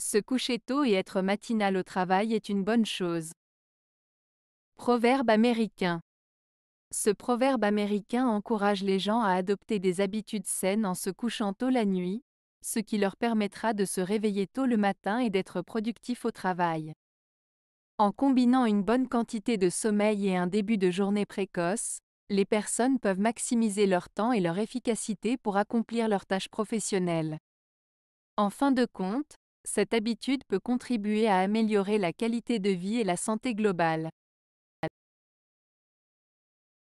Se coucher tôt et être matinal au travail est une bonne chose. Proverbe américain. Ce proverbe américain encourage les gens à adopter des habitudes saines en se couchant tôt la nuit, ce qui leur permettra de se réveiller tôt le matin et d'être productifs au travail. En combinant une bonne quantité de sommeil et un début de journée précoce, les personnes peuvent maximiser leur temps et leur efficacité pour accomplir leurs tâches professionnelles. En fin de compte, cette habitude peut contribuer à améliorer la qualité de vie et la santé globale.